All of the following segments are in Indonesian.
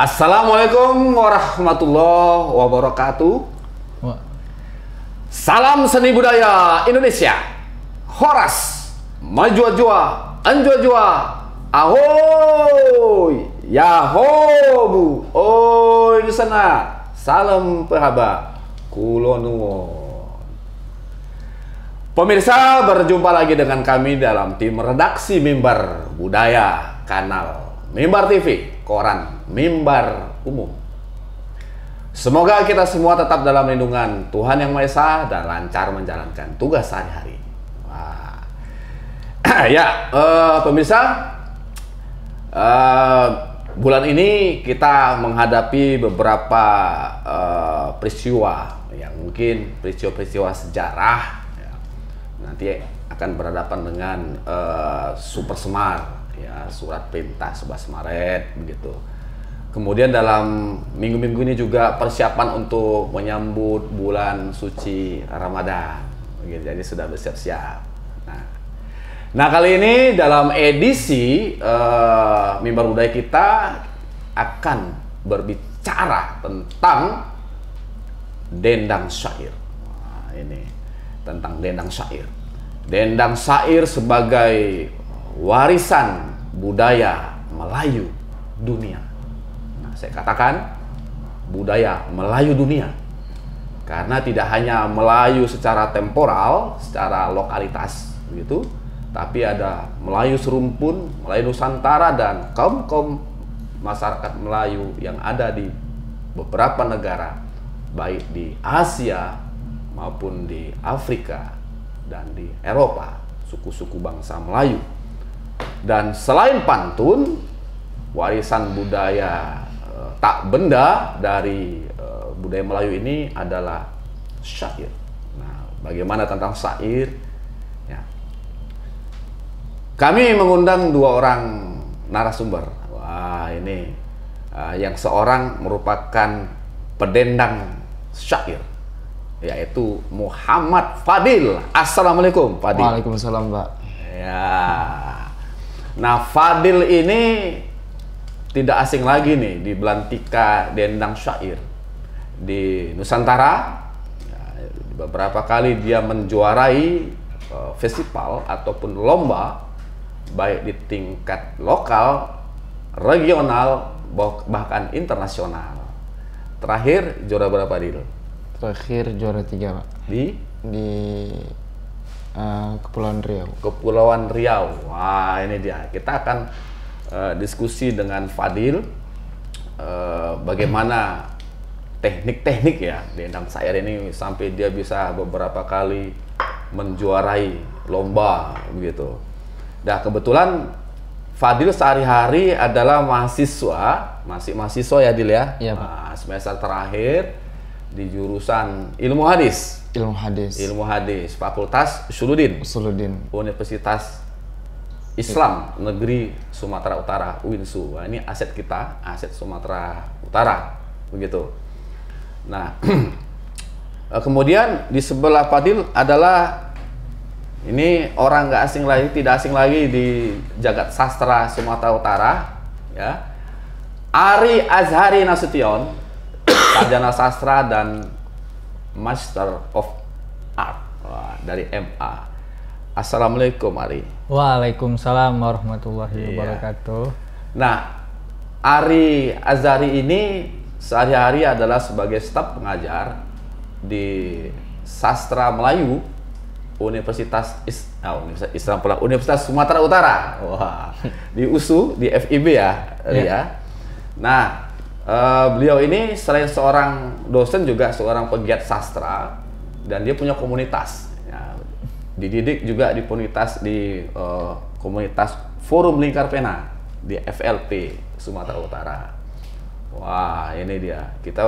Assalamualaikum warahmatullahi wabarakatuh. Salam seni budaya Indonesia. Horas, maju anjua jua ahoy, yahobu, oh di sana. Salam perhaba, kulonuwon. Pemirsa, berjumpa lagi dengan kami dalam tim redaksi mimbar budaya kanal Mimbar TV, koran, mimbar umum. Semoga kita semua tetap dalam lindungan Tuhan Yang Maha Esa dan lancar menjalankan tugas sehari-hari. Wah. ya, uh, pemirsa, uh, bulan ini kita menghadapi beberapa uh, peristiwa yang mungkin peristiwa-peristiwa sejarah ya, nanti akan berhadapan dengan uh, super semar ya surat perintah sebuah Maret begitu. Kemudian dalam minggu-minggu ini juga persiapan untuk menyambut bulan suci Ramadan. Begitu, jadi sudah bersiap-siap. Nah, nah kali ini dalam edisi uh, mimbar budaya kita akan berbicara tentang dendang syair. Nah, ini tentang dendang syair. Dendang syair sebagai warisan budaya Melayu dunia. Nah, saya katakan budaya Melayu dunia. Karena tidak hanya Melayu secara temporal, secara lokalitas begitu, tapi ada Melayu serumpun, Melayu Nusantara dan kaum-kaum masyarakat Melayu yang ada di beberapa negara baik di Asia maupun di Afrika dan di Eropa, suku-suku bangsa Melayu dan selain pantun, warisan budaya uh, tak benda dari uh, budaya Melayu ini adalah syair. Nah, bagaimana tentang syair? Ya. Kami mengundang dua orang narasumber. Wah, ini uh, yang seorang merupakan pedendang syair yaitu Muhammad Fadil. Assalamualaikum, Fadil. Waalaikumsalam, Pak. Ya. Nah, Fadil ini tidak asing lagi nih di Belantika Dendang Syair di Nusantara. Ya, beberapa kali dia menjuarai eh, festival ataupun lomba baik di tingkat lokal, regional, bahkan internasional. Terakhir juara berapa, Dil? Terakhir juara tiga, Pak. Di? Di Eh, Kepulauan Riau. Kepulauan Riau. Wah, ini dia. Kita akan uh, diskusi dengan Fadil uh, bagaimana teknik-teknik ya di endang sayur ini sampai dia bisa beberapa kali menjuarai lomba begitu. Nah, kebetulan Fadil sehari-hari adalah mahasiswa, masih mahasiswa ya Dil ya. Iya, Nah, semester terakhir di jurusan ilmu hadis. Ilmu hadis. Ilmu hadis, Fakultas Suludin. Suludin. Universitas Islam Negeri Sumatera Utara, UINSU. Nah, ini aset kita, aset Sumatera Utara, begitu. Nah, eh, kemudian di sebelah Fadil adalah ini orang nggak asing lagi, tidak asing lagi di jagat sastra Sumatera Utara, ya. Ari Azhari Nasution, sarjana sastra dan master of art Wah, dari MA. Assalamualaikum Ari. Waalaikumsalam warahmatullahi iya. wabarakatuh. Nah, Ari Azari ini sehari-hari adalah sebagai staf pengajar di sastra Melayu Universitas Is oh, Universitas Islam pula Universitas Sumatera Utara. Wah, di USU di FIB ya, Ria. Ya. Nah, Eh, beliau ini selain seorang dosen juga seorang pegiat sastra dan dia punya komunitas. Ya, dididik juga di komunitas di uh, komunitas Forum Lingkar Pena di FLP Sumatera Utara. Wah, ini dia. Kita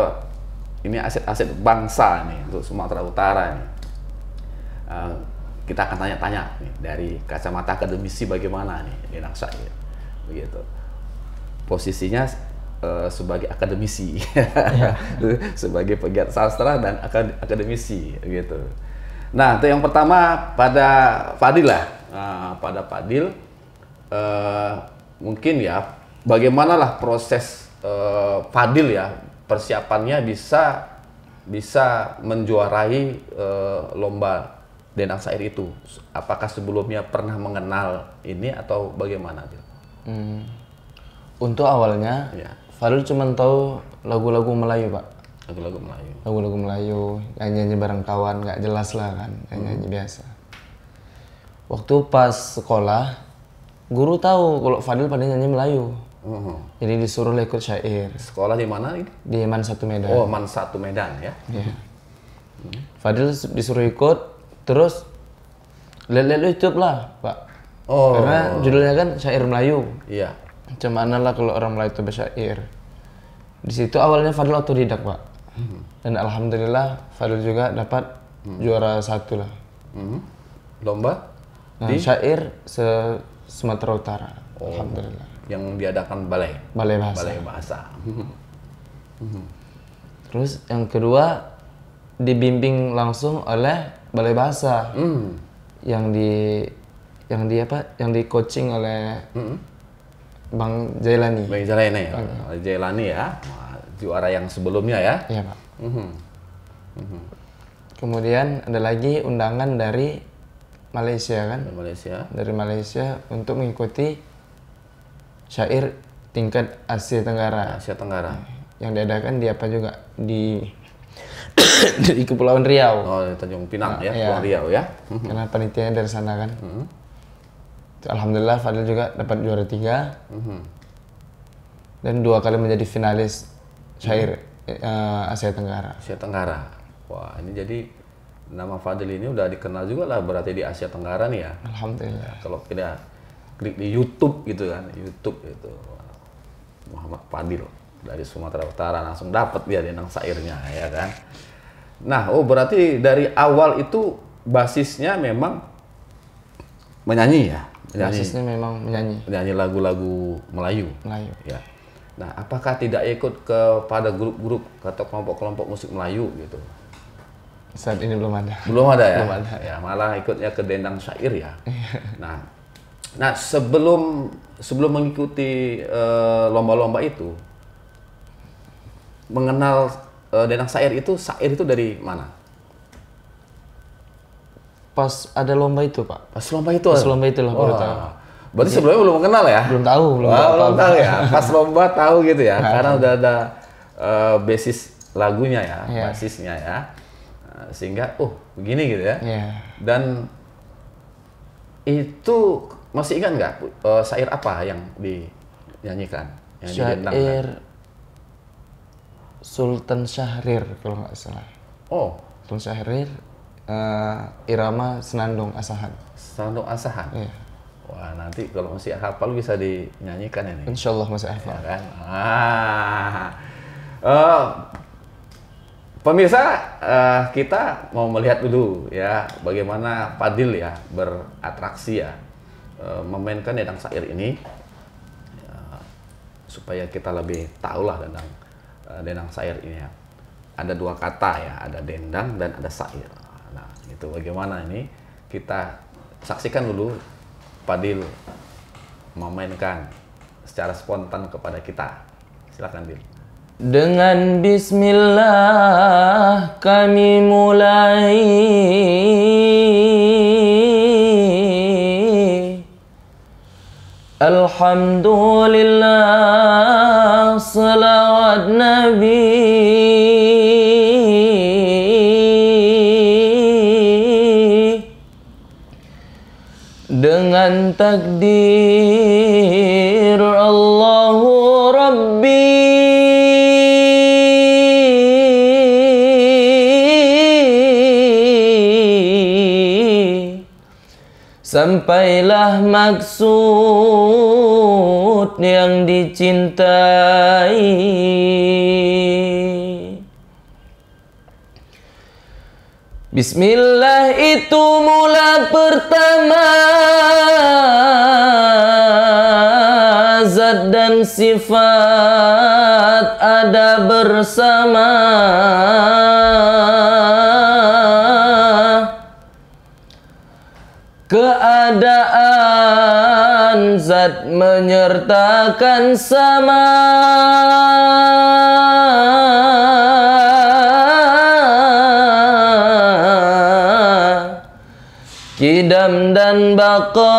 ini aset-aset bangsa nih untuk Sumatera Utara nih. Uh, kita akan tanya-tanya nih, dari kacamata akademisi bagaimana nih Minang Syair begitu posisinya Eh, sebagai akademisi, yeah. sebagai pegiat sastra dan akad akademisi gitu. Nah, itu yang pertama pada Fadil lah, nah, pada Fadil uh, mungkin ya bagaimanalah proses uh, Fadil ya persiapannya bisa bisa menjuarai uh, lomba denang sair itu. Apakah sebelumnya pernah mengenal ini atau bagaimana? Hmm. Untuk awalnya, ya Fadil cuma tahu lagu-lagu Melayu pak lagu-lagu Melayu lagu-lagu Melayu nyanyi-nyanyi bareng kawan nggak jelas lah kan nyanyi-nyanyi hmm. biasa waktu pas sekolah guru tahu kalau Fadil pada nyanyi Melayu hmm. jadi disuruh ikut syair sekolah di mana di Man satu Medan oh Man satu Medan ya yeah. Hmm. Fadil disuruh ikut terus lihat-lihat YouTube lah pak oh. karena judulnya kan syair Melayu iya yeah mana lah kalau orang Melayu itu bersyair. Di situ awalnya Fadl otodidak pak. Hmm. Dan alhamdulillah Fadl juga dapat hmm. juara satu lah. Hmm. Lomba nah, di syair se Sumatera Utara. Oh. Alhamdulillah. Yang diadakan balai. Balai bahasa. Balai bahasa. Hmm. Hmm. Terus yang kedua dibimbing langsung oleh balai bahasa. Hmm. Yang di yang di apa? Yang di coaching oleh -hmm Bang Jailani. Bang Jailani ya. Bang. Jailani ya. Juara yang sebelumnya ya. Iya, Pak. Mm -hmm. Mm -hmm. Kemudian ada lagi undangan dari Malaysia kan? Dari Malaysia. Dari Malaysia untuk mengikuti syair tingkat Asia Tenggara. Asia Tenggara. Yang diadakan di apa juga di di Kepulauan Riau. Oh, Tanjung Pinang nah, ya, iya. Kepulauan Riau ya. Karena mhm. panitianya dari sana kan. Mm -hmm alhamdulillah Fadil juga dapat juara tiga mm-hmm. dan dua kali menjadi finalis syair mm-hmm. uh, Asia Tenggara. Asia Tenggara, wah ini jadi nama Fadil ini udah dikenal juga lah berarti di Asia Tenggara nih ya. Alhamdulillah. Ya, kalau tidak klik di YouTube gitu kan, YouTube itu Muhammad Fadil dari Sumatera Utara langsung dapat dia denang syairnya ya kan. Nah, oh berarti dari awal itu basisnya memang menyanyi ya? basisnya memang menyanyi menyanyi lagu-lagu Melayu Melayu ya nah apakah tidak ikut kepada grup-grup atau kelompok-kelompok musik Melayu gitu saat ini belum ada belum ada ya belum ada ya malah ikutnya ke dendang syair ya iya. nah nah sebelum sebelum mengikuti eh, lomba-lomba uh, itu mengenal uh, dendang syair itu syair itu dari mana Pas ada lomba itu, Pak. Pas lomba itu? Pas lomba itu oh. baru tahu. Berarti Jadi, sebelumnya belum kenal ya? Belum tahu, belum, Wah, tahu, belum tahu ya. Pas lomba tahu gitu ya, karena udah ada uh, basis lagunya ya, yeah. basisnya ya. Nah, sehingga oh, begini gitu ya. Yeah. Dan itu masih ingat nggak uh, eh, syair apa yang dinyanyikan? Yang syair kan? Sultan Syahrir kalau nggak salah. Oh, Sultan Syahrir uh, irama senandung asahan. Senandung asahan. Iya. Wah nanti kalau masih hafal bisa dinyanyikan ini. Insya Allah masih iya hafal. Ya kan? Ah. Uh, pemirsa uh, kita mau melihat dulu ya bagaimana Fadil ya beratraksi ya uh, memainkan Edang sair ini ya, supaya kita lebih tahu lah tentang uh, Denang Sair ini ya. Ada dua kata ya, ada dendang dan ada sair gitu. Bagaimana ini kita saksikan dulu Padil memainkan secara spontan kepada kita. Silakan Dil. Dengan bismillah kami mulai Alhamdulillah salawat Nabi dan takdir Allahu Rabbi Sampailah maksud yang dicintai Bismillah itu mula pertama Zat dan sifat ada bersama Keadaan zat menyertakan sama dan bako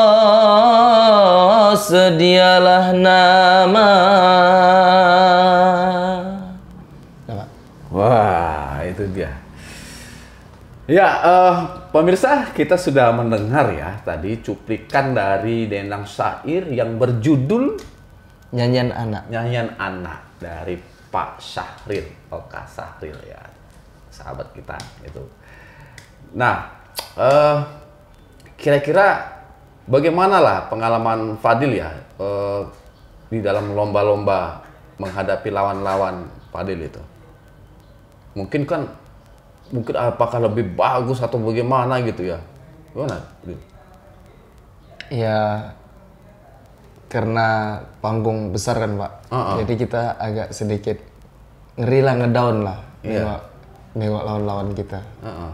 sedialah nama. nama. Wah, itu dia. Ya, uh, pemirsa, kita sudah mendengar ya tadi cuplikan dari Denang Syair yang berjudul Nyanyian Anak. Nyanyian Anak dari Pak Syahril, Oka Syahril ya, sahabat kita itu. Nah, uh, kira-kira bagaimanalah pengalaman Fadil ya eh, di dalam lomba-lomba menghadapi lawan-lawan Fadil itu? Mungkin kan mungkin apakah lebih bagus atau bagaimana gitu ya? Gimana? Ya karena panggung besar kan pak, uh -uh. jadi kita agak sedikit ngeri lah ngedown lah yeah. Iya. mewak lawan-lawan kita. Uh -uh.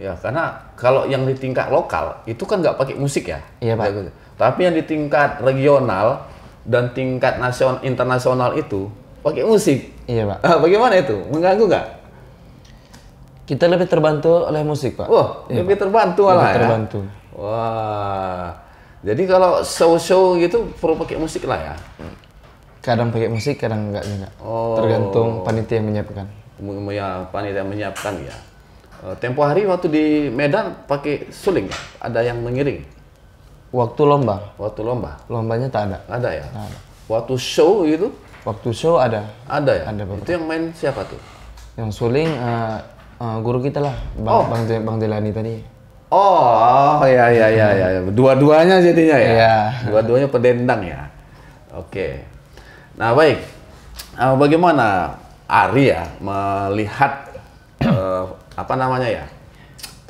Ya, karena kalau yang di tingkat lokal itu kan nggak pakai musik ya. Iya, Pak. Tapi yang di tingkat regional dan tingkat nasional internasional itu pakai musik. Iya, Pak. Ah, bagaimana itu? Mengganggu nggak? Kita lebih terbantu oleh musik, Pak. Wah, iya, lebih Pak. terbantu lah lebih ya. terbantu. Wah. Jadi kalau show-show gitu perlu pakai musik lah ya. Kadang pakai musik, kadang enggak juga. Oh. Tergantung panitia yang menyiapkan. Ya, panitia yang menyiapkan ya. Eh, Tempo hari waktu di Medan pakai suling, ada yang mengiring. Waktu lomba? Waktu lomba. Lombanya tak ada. Ada ya. Tak ada. Waktu show itu? Waktu show ada. Ada ya. Ada Itu yang main siapa tuh? Yang suling uh, uh, guru kita lah, bang oh. bang, bang Delani tadi. Oh, oh ya ya ya ya. Dua-duanya jadinya ya. Iya. Dua-duanya pedendang ya. Oke. Nah baik. Uh, bagaimana Ari ya melihat uh, apa namanya ya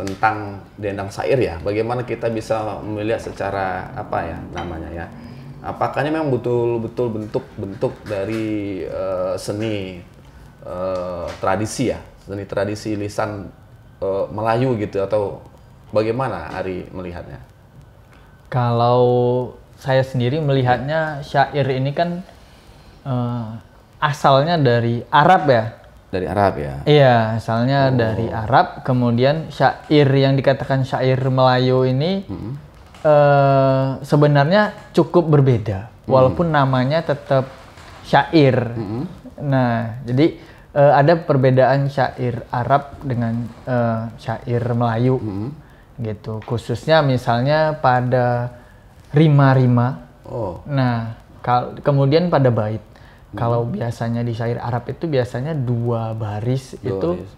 tentang dendang sair ya bagaimana kita bisa melihat secara apa ya namanya ya apakahnya memang betul-betul bentuk-bentuk dari uh, seni uh, tradisi ya seni tradisi lisan uh, Melayu gitu atau bagaimana Ari melihatnya kalau saya sendiri melihatnya syair ini kan uh, asalnya dari Arab ya dari Arab ya? Iya, misalnya oh. dari Arab. Kemudian syair yang dikatakan syair Melayu ini hmm. eh, sebenarnya cukup berbeda, hmm. walaupun namanya tetap syair. Hmm. Nah, jadi eh, ada perbedaan syair Arab dengan eh, syair Melayu, hmm. gitu. Khususnya misalnya pada rima-rima. Oh. Nah, kemudian pada bait. Kalau hmm. biasanya di syair Arab itu biasanya dua baris dua itu baris.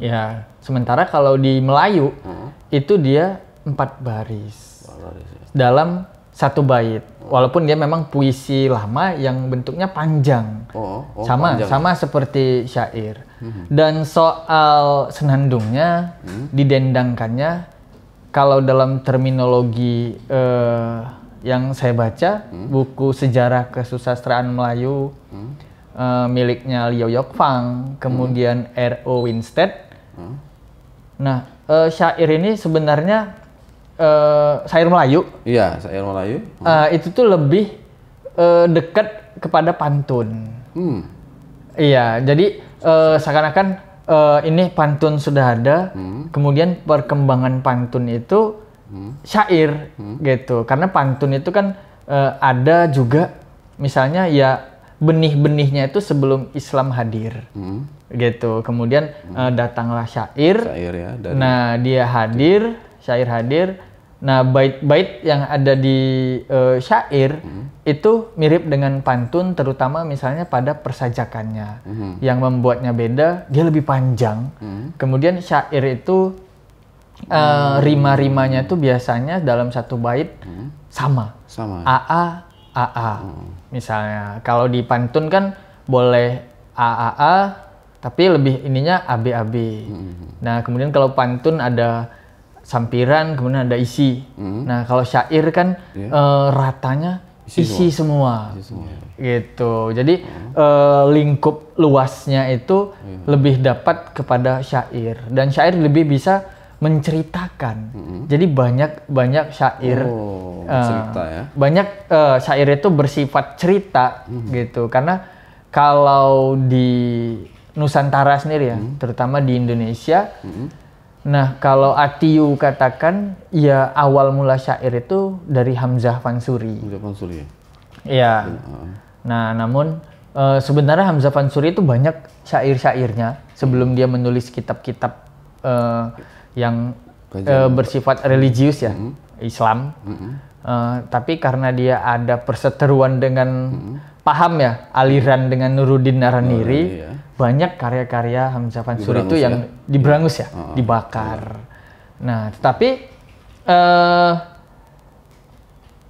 ya. Sementara kalau di Melayu hmm. itu dia empat baris, baris ya. dalam satu bait. Hmm. Walaupun dia memang puisi lama yang bentuknya panjang, oh, oh, sama panjang. sama seperti syair. Hmm. Dan soal senandungnya, hmm. didendangkannya, kalau dalam terminologi eh, yang saya baca hmm? buku sejarah kesusastraan Melayu hmm? uh, miliknya Liu Yokfang, kemudian hmm? R.O. Winstead. Hmm? Nah, uh, syair ini sebenarnya uh, syair Melayu. Iya, syair Melayu. Hmm. Uh, itu tuh lebih uh, dekat kepada pantun. Hmm. Iya, jadi uh, seakan-akan uh, ini pantun sudah ada, hmm. kemudian perkembangan pantun itu syair hmm. gitu karena pantun itu kan uh, ada juga misalnya ya benih-benihnya itu sebelum Islam hadir hmm. gitu kemudian hmm. uh, datanglah syair, syair ya, dari... nah dia hadir syair hadir nah bait-bait yang ada di uh, syair hmm. itu mirip dengan pantun terutama misalnya pada persajakannya hmm. yang membuatnya beda dia lebih panjang hmm. kemudian syair itu uh, rima-rimanya itu biasanya dalam satu bait hmm. sama. Sama. AA AA. Hmm. Misalnya kalau di pantun kan boleh AAA tapi lebih ininya ABAB. Hmm. Nah, kemudian kalau pantun ada sampiran, kemudian ada isi. Hmm. Nah, kalau syair kan yeah. Iya. uh, ratanya isi, isi semua. semua. Isi semua. Gitu. Jadi hmm. uh, lingkup luasnya itu hmm. lebih dapat kepada syair dan syair lebih bisa menceritakan. Mm-hmm. Jadi banyak banyak syair oh, uh, ya. Banyak uh, syair itu bersifat cerita mm-hmm. gitu. Karena kalau di Nusantara sendiri ya, mm-hmm. terutama di Indonesia. Mm-hmm. Nah, kalau Atiu katakan ya awal mula syair itu dari Hamzah Fansuri. Hamzah Fansuri ya. Iya. Ah. Nah, namun uh, sebenarnya Hamzah Fansuri itu banyak syair-syairnya sebelum mm-hmm. dia menulis kitab-kitab yang uh, bersifat religius ya, hmm Islam. hmm Uh, tapi karena dia ada perseteruan dengan hmm paham ya, aliran dengan Nuruddin Naraniri, oh, iya. banyak karya-karya Hamzah Pansuri itu yang ya? diberangus ya, oh, dibakar. Iya. Nah, tetapi uh,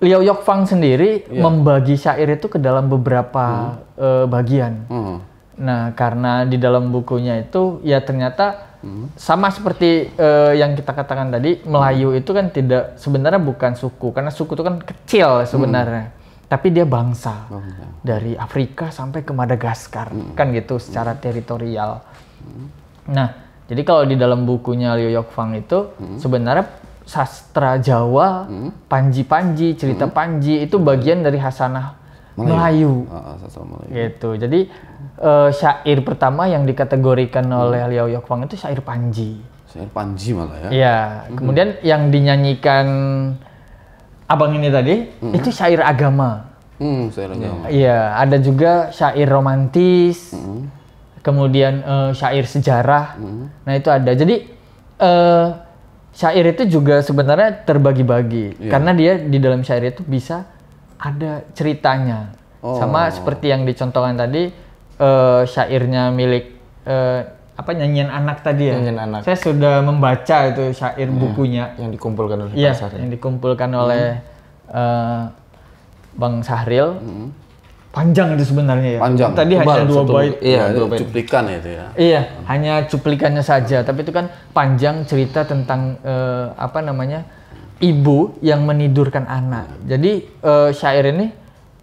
Liao Yokfang sendiri yeah. membagi syair itu ke dalam beberapa hmm. uh, bagian. Hmm. Nah, karena di dalam bukunya itu ya ternyata sama seperti uh, yang kita katakan tadi, Melayu hmm. itu kan tidak sebenarnya bukan suku karena suku itu kan kecil sebenarnya. Hmm. Tapi dia bangsa oh, dari Afrika sampai ke Madagaskar hmm. kan gitu secara hmm. teritorial. Hmm. Nah, jadi kalau di dalam bukunya Liu Yokfang itu hmm. sebenarnya sastra Jawa, hmm. panji-panji, hmm. cerita hmm. panji itu bagian dari hasanah Melayu. Melayu. Uh, Melayu. Gitu. Jadi uh, syair pertama yang dikategorikan hmm. oleh Liao Yokwang itu syair Panji. Syair Panji malah ya. Iya. Hmm. Kemudian yang dinyanyikan abang ini tadi hmm. itu syair agama. Hmm, syair iya. agama. Iya. Ada juga syair romantis. Hmm. Kemudian uh, syair sejarah. Hmm. Nah itu ada. Jadi uh, syair itu juga sebenarnya terbagi-bagi yeah. karena dia di dalam syair itu bisa ada ceritanya. Oh. Sama seperti yang dicontohkan tadi uh, syairnya milik uh, apa nyanyian anak tadi ya. Nyanyian anak. Saya sudah membaca itu syair hmm. bukunya yang dikumpulkan oleh ya, yang dikumpulkan hmm. uh, Bang Sahril. Hmm. Panjang itu sebenarnya ya. Panjang. Tadi Kebal, hanya dua bait. Iya, iya dua bait. cuplikan itu ya. Iya, hmm. hanya cuplikannya saja, tapi itu kan panjang cerita tentang uh, apa namanya? ibu yang menidurkan anak. Iya. Jadi uh, syair ini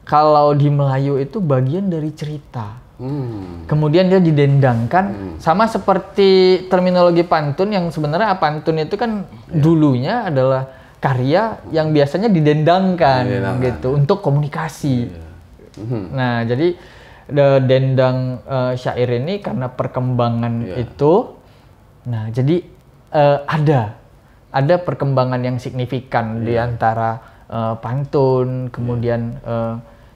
kalau di Melayu itu bagian dari cerita. Hmm. Kemudian dia didendangkan hmm. sama seperti terminologi pantun yang sebenarnya pantun itu kan yeah. dulunya adalah karya yang biasanya didendangkan yeah, gitu nah. untuk komunikasi. Yeah. Hmm. Nah, jadi the dendang uh, syair ini karena perkembangan yeah. itu nah jadi uh, ada ada perkembangan yang signifikan yeah. di antara uh, pantun, iya. kemudian yeah. uh,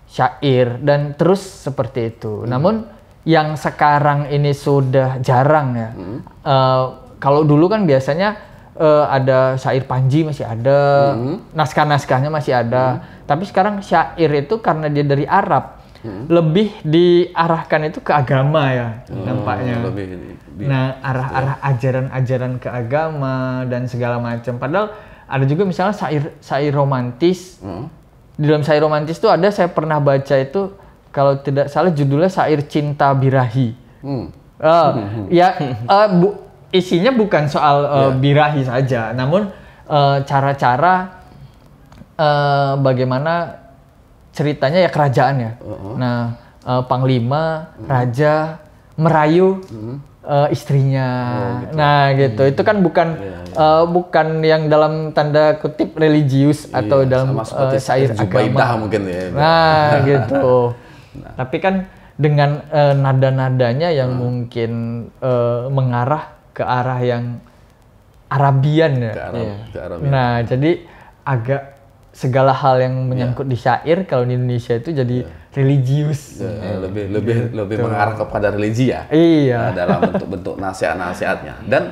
syair dan terus seperti itu. Mm. Namun yang sekarang ini sudah jarang ya. Mm. Uh, kalau dulu kan biasanya uh, ada syair Panji masih ada, mm. naskah-naskahnya masih ada. Mm. Tapi sekarang syair itu karena dia dari Arab hmm. lebih diarahkan itu ke agama ya hmm, nampaknya. Lebih, lebih, nah arah-arah gitu ya. ajaran-ajaran ke agama dan segala macam. Padahal ada juga misalnya sair sair romantis. Hmm. Di dalam sair romantis itu ada saya pernah baca itu kalau tidak salah judulnya sair cinta birahi. Hmm. Uh, hmm. Ya uh, bu, isinya bukan soal uh, eh, yeah. birahi saja, namun cara-cara uh, uh, bagaimana ceritanya ya kerajaan ya. Uh-huh. Nah, uh, panglima, uh-huh. raja merayu uh-huh. uh, istrinya. Oh, gitu. Nah, gitu. Hmm. Itu kan iya. bukan Uh, bukan yang dalam tanda kutip religius atau dalam uh, syair agama mungkin ya. Nah, gitu. Nah. Tapi kan dengan uh, nada-nadanya yang hmm. mungkin uh, mengarah ke arah yang Arabian ya. Arab, iya. Arabian. Nah, jadi agak segala hal yang ya. menyangkut yeah. di syair kalau di Indonesia itu jadi yeah. religius yeah, hmm. yeah. lebih lebih gitu. lebih mengarah kepada religi ya iya nah, dalam bentuk-bentuk nasihat-nasihatnya iya. dan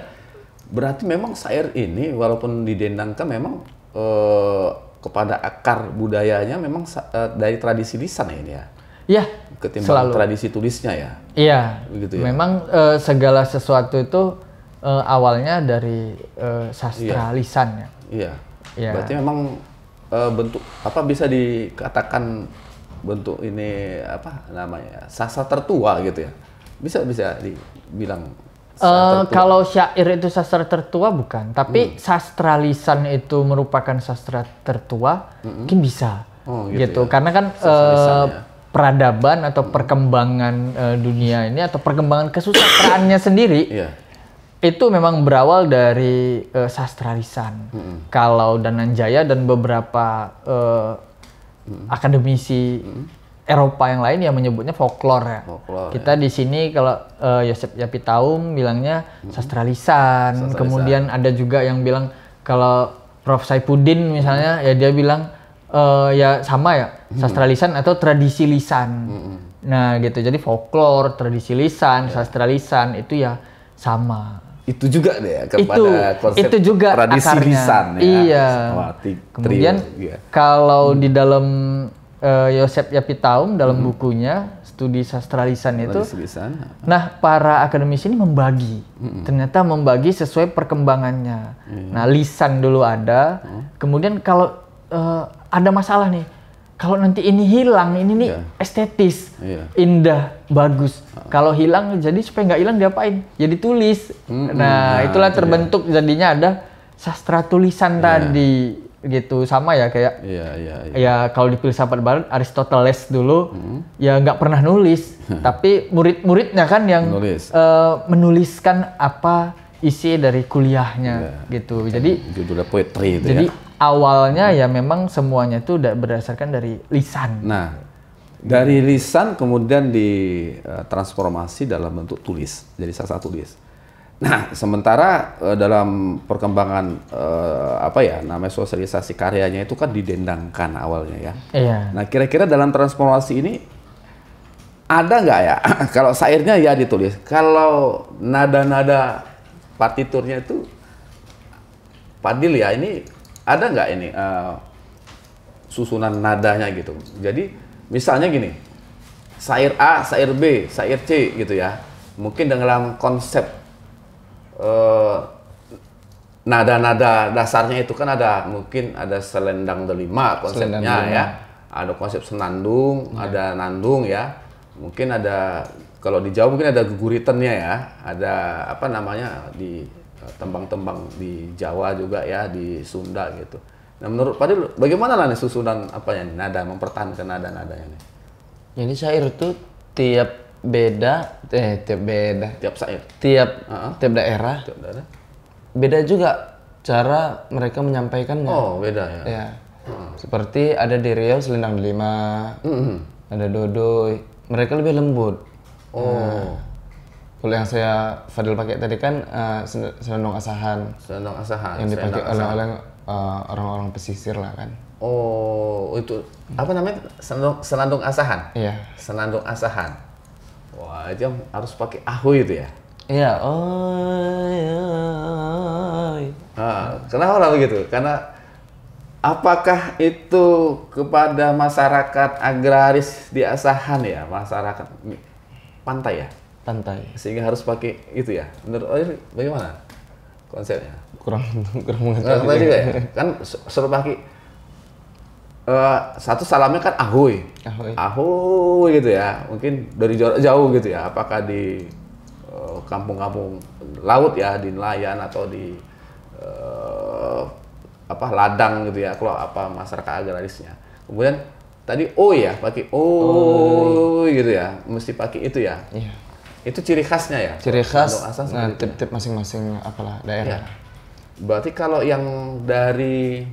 berarti memang syair ini walaupun didendangkan memang eh, kepada akar budayanya memang eh, dari tradisi lisan ya ini ya iya ketimbang selalu. tradisi tulisnya ya iya yeah. Gitu ya memang eh, segala sesuatu itu eh, awalnya dari eh, sastra yeah. lisan ya iya yeah. berarti memang Eh, bentuk apa bisa dikatakan bentuk ini apa namanya sasa tertua gitu ya bisa bisa dibilang Uh, kalau syair itu sastra tertua bukan, tapi hmm. sastra lisan itu merupakan sastra tertua, hmm. mungkin bisa. Oh, gitu. gitu. Ya. Karena kan eh, ya. peradaban atau hmm. perkembangan uh, dunia ini atau perkembangan kesusastraannya sendiri yeah itu memang berawal dari uh, sastra lisan. Mm -hmm. Kalau Dananjaya dan beberapa uh, mm -hmm. akademisi mm -hmm. Eropa yang lain yang menyebutnya folklore ya. Folklore, Kita ya. di sini kalau uh, Yosep Yapitaum bilangnya mm -hmm. sastra lisan. Kemudian ada juga yang bilang kalau Prof Saipudin misalnya mm -hmm. ya dia bilang uh, ya sama ya mm -hmm. sastra lisan atau tradisi lisan. Mm -hmm. Nah, gitu. Jadi folklore, tradisi lisan, yeah. sastra lisan itu ya sama itu juga deh ya, kepada itu, konsep itu juga tradisi akarnya. lisan ya. Iya. Sawati, Kemudian iya. kalau hmm. di dalam uh, Yosep Yapitaum dalam hmm. bukunya studi sastra lisan itu. Lisan. Ya. Nah, para akademisi ini membagi. Hmm. Ternyata membagi sesuai perkembangannya. Hmm. Nah, lisan dulu ada. Hmm. Kemudian kalau uh, ada masalah nih kalau nanti ini hilang, ini nih yeah. estetis, yeah. indah, bagus. Uh. Kalau hilang, jadi supaya nggak hilang diapain? Jadi tulis. Mm-hmm. Nah, nah itulah terbentuk jadinya ada sastra tulisan yeah. tadi gitu sama ya kayak yeah, yeah, yeah. ya kalau di filsafat barat Aristoteles dulu hmm ya nggak pernah nulis tapi murid-muridnya kan yang Menulis. Uh, eh, menuliskan apa isi dari kuliahnya ya. gitu. Jadi judulnya poetry itu Jadi ya. awalnya ya memang semuanya itu berdasarkan dari lisan. Nah, dari lisan kemudian ditransformasi eh, dalam bentuk tulis. Jadi salah satu tulis. Nah, sementara eh, dalam perkembangan eh, apa ya namanya sosialisasi karyanya itu kan didendangkan awalnya ya. Iya. Nah, kira-kira dalam transformasi ini ada nggak ya? kalau sairnya ya ditulis, kalau nada-nada partiturnya itu Padil ya ini ada nggak ini uh, susunan nadanya gitu. Jadi misalnya gini, sair A, sair B, sair C gitu ya. Mungkin dalam konsep nada eh, nada-nada dasarnya itu kan ada mungkin ada selendang delima konsepnya selendang ya. Ada konsep senandung, ya. ada nandung ya. Mungkin ada kalau di Jawa mungkin ada guguritannya ya, ada apa namanya di eh, tembang-tembang di Jawa juga ya, di Sunda gitu. Nah menurut Pak Dil, bagaimana lah nih susunan apa yang nada, mempertahankan nada nada ini? Jadi syair tuh tiap beda, eh tiap beda. Tiap syair? Tiap, uh -huh. tiap daerah. Tiap daerah. Beda juga cara mereka menyampaikannya. Oh beda ya? Ya. Hmm. Seperti ada di Riau selendang delima, -hmm. ada dodo, mereka lebih lembut Oh. kalau yang saya Fadil pakai tadi kan uh, eh, selendang asahan. Selendang asahan. Yang dipakai oleh-oleh eh, orang-orang pesisir lah kan. Oh, itu apa namanya? Selendang asahan. Iya. selendang asahan. Wah, itu yang harus pakai ahu itu ya. Iya. Oh, iya. Nah, kenapa lah begitu? Karena apakah itu kepada masyarakat agraris di asahan ya, masyarakat pantai ya? Pantai. Sehingga harus pakai itu ya. Menurut oh, bagaimana konsepnya? Kurang kurang mengerti. juga ya. ya. Kan suruh pakai uh, satu salamnya kan ahoy. Ahoy. Ahoy gitu ya. Mungkin dari jauh jauh gitu ya. Apakah di eh, kampung-kampung uh, laut ya di nelayan atau di uh, apa ladang gitu ya kalau apa masyarakat agrarisnya. Kemudian tadi O ya pakai O oh. Iya, iya, iya. gitu ya mesti pakai itu ya Iya. itu ciri khasnya ya ciri khas nah ya? tip-tip masing-masing apalah daerah Ya. berarti kalau yang dari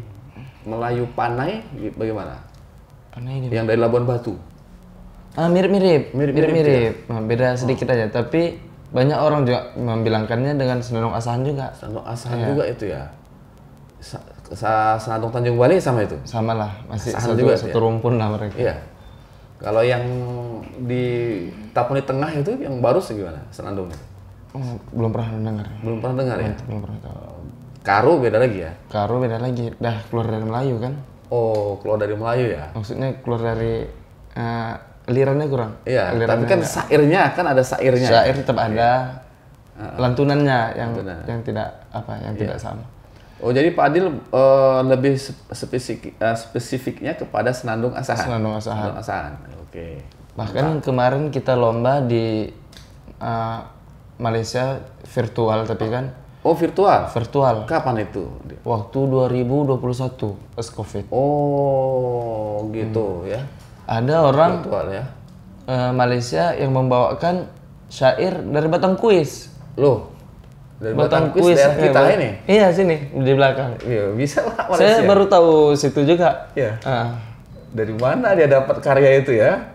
Melayu Panai bagaimana Panai ini yang dari Labuan Batu ah mirip-mirip mirip-mirip gitu ya? Nah, beda oh. sedikit oh. aja tapi banyak orang juga membilangkannya dengan senandung asahan juga senandung asahan ya. juga itu ya sa Senadung Tanjung Bali sama itu? Sama lah, masih sama satu, juga, satu ya? rumpun lah mereka. Iya. Kalau yang di Tapuni Tengah itu yang baru segimana Senadung? Oh, belum pernah dengar. Belum pernah dengar ya? Belum pernah tahu. Karo beda lagi ya? Karo beda lagi, dah keluar dari Melayu kan? Oh, keluar dari Melayu ya? Maksudnya keluar dari uh, eh, lirannya kurang. Iya, lirannya tapi kan enggak. sairnya kan ada sairnya. Sair tetap iya. ada. Iya. Lantunannya yang Lantunan. yang tidak apa, yang iya. tidak sama. Oh jadi Pak Adil uh, lebih spesifik, uh, spesifiknya kepada Senandung Asahan. Senandung Asahan. Senandung Asahan. Oke. Bahkan Entah. kemarin kita lomba di uh, Malaysia virtual tapi kan. Oh virtual. Virtual. Kapan itu? Waktu 2021 pas COVID. Oh gitu hmm. ya. Ada orang virtual ya. Uh, Malaysia yang membawakan syair dari Batang Kuis. Loh, dari Batang, Batang Kuis, daerah eh, kita ini. Iya sini di belakang. Iya bisa lah. Malaysia. Saya baru tahu situ juga. Iya. Ah. Dari mana dia dapat karya itu ya?